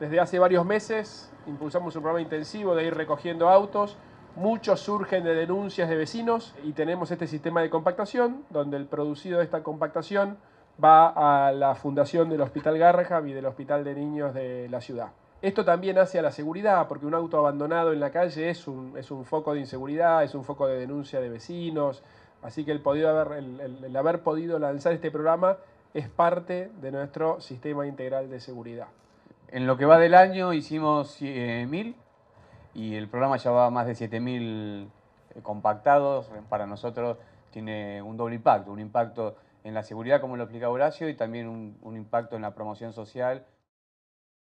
Desde hace varios meses impulsamos un programa intensivo de ir recogiendo autos. Muchos surgen de denuncias de vecinos y tenemos este sistema de compactación, donde el producido de esta compactación va a la fundación del Hospital Garraja y del Hospital de Niños de la ciudad. Esto también hace a la seguridad, porque un auto abandonado en la calle es un, foco de inseguridad, es un foco de denuncia de vecinos, así que el haber podido lanzar este programa es parte de nuestro sistema integral de seguridad. En lo que va del año hicimos eh, mil y el programa ya va a más de 7.000 eh, compactados. Para nosotros tiene un doble impacto, un impacto en la seguridad, como lo explica Horacio, y también un, un impacto en la promoción social